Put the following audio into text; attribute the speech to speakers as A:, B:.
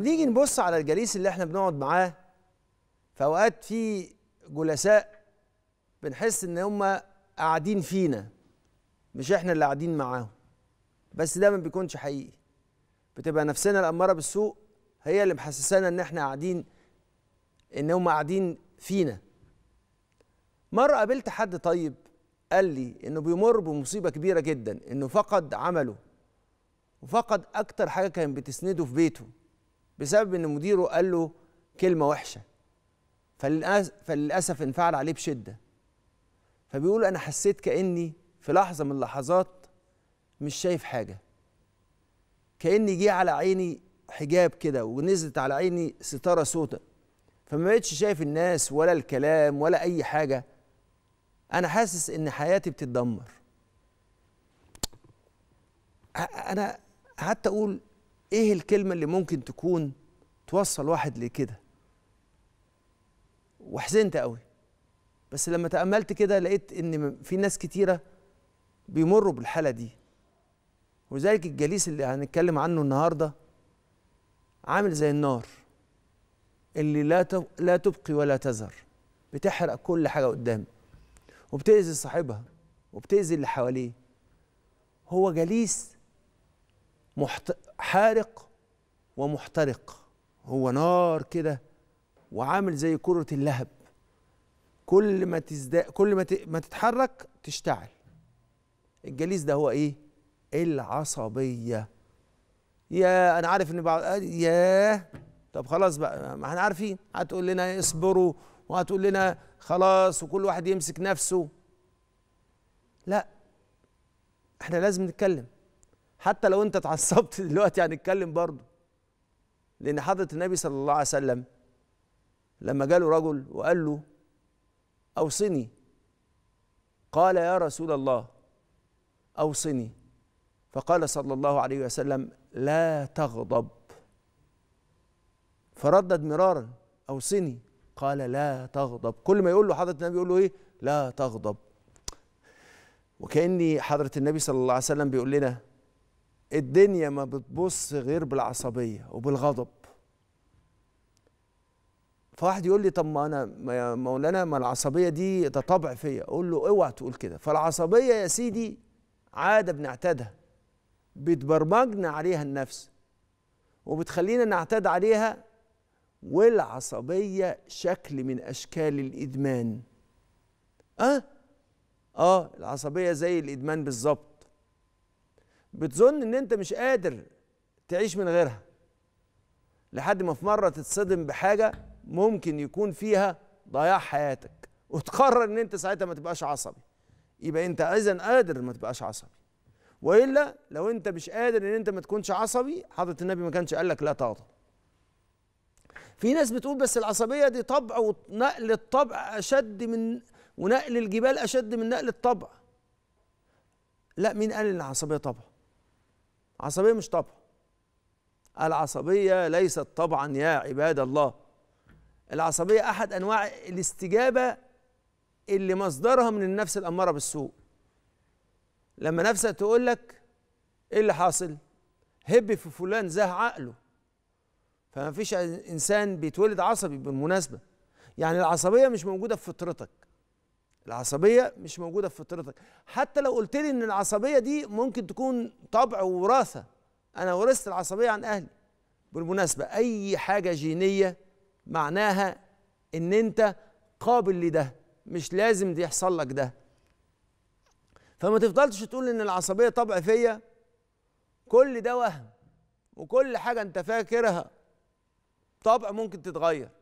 A: نيجي نبص على الجليس اللي احنا بنقعد معاه في اوقات في جلساء بنحس ان هم قاعدين فينا مش احنا اللي قاعدين معاهم بس ده ما بيكونش حقيقي بتبقى نفسنا الاماره بالسوء هي اللي محسسانا ان احنا قاعدين ان هم قاعدين فينا مره قابلت حد طيب قال لي انه بيمر بمصيبه كبيره جدا انه فقد عمله وفقد اكتر حاجه كان بتسنده في بيته بسبب ان مديره قال له كلمه وحشه فللاسف انفعل عليه بشده فبيقول انا حسيت كاني في لحظه من اللحظات مش شايف حاجه كاني جه على عيني حجاب كده ونزلت على عيني ستاره سوداء فما بقتش شايف الناس ولا الكلام ولا اي حاجه انا حاسس ان حياتي بتتدمر انا قعدت اقول ايه الكلمه اللي ممكن تكون توصل واحد لكده وحزنت قوي بس لما تاملت كده لقيت ان في ناس كتيره بيمروا بالحاله دي ولذلك الجليس اللي هنتكلم عنه النهارده عامل زي النار اللي لا لا تبقي ولا تذر بتحرق كل حاجه قدامك وبتاذي صاحبها وبتاذي اللي حواليه هو جليس محت... حارق ومحترق هو نار كده وعامل زي كرة اللهب كل ما تزداد كل ما ما تتحرك تشتعل الجليس ده هو ايه العصبية يا انا عارف ان بعض يا طب خلاص بقى ما احنا عارفين هتقول لنا اصبروا وهتقول لنا خلاص وكل واحد يمسك نفسه لا احنا لازم نتكلم حتى لو انت اتعصبت دلوقتي هنتكلم برضه لان حضره النبي صلى الله عليه وسلم لما جاله رجل وقال له اوصني قال يا رسول الله اوصني فقال صلى الله عليه وسلم لا تغضب فردد مرارا اوصني قال لا تغضب كل ما يقول له حضره النبي يقول له ايه لا تغضب وكاني حضره النبي صلى الله عليه وسلم بيقول لنا الدنيا ما بتبص غير بالعصبية وبالغضب فواحد يقول لي طب ما انا يا مولانا ما العصبيه دي ده طبع فيا اقول له اوعى تقول كده فالعصبيه يا سيدي عاده بنعتادها بتبرمجنا عليها النفس وبتخلينا نعتاد عليها والعصبيه شكل من اشكال الادمان اه اه العصبيه زي الادمان بالظبط بتظن ان انت مش قادر تعيش من غيرها لحد ما في مره تتصدم بحاجه ممكن يكون فيها ضياع حياتك وتقرر ان انت ساعتها ما تبقاش عصبي يبقى انت اذا قادر ما تبقاش عصبي والا لو انت مش قادر ان انت ما تكونش عصبي حضره النبي ما كانش قال لك لا تغضب في ناس بتقول بس العصبيه دي طبع ونقل الطبع اشد من ونقل الجبال اشد من نقل الطبع لا مين قال ان العصبيه طبع عصبية مش طبع العصبية ليست طبعا يا عباد الله العصبية أحد أنواع الاستجابة اللي مصدرها من النفس الأمارة بالسوء لما نفسك تقول لك إيه اللي حاصل؟ هب في فلان زاه عقله فما فيش إنسان بيتولد عصبي بالمناسبة يعني العصبية مش موجودة في فطرتك العصبية مش موجودة في فطرتك حتى لو قلت لي ان العصبية دي ممكن تكون طبع وراثة انا ورثت العصبية عن اهلي بالمناسبة اي حاجة جينية معناها ان انت قابل لده مش لازم دي يحصل لك ده فما تفضلش تقول ان العصبية طبع فيا كل ده وهم وكل حاجة انت فاكرها طبع ممكن تتغير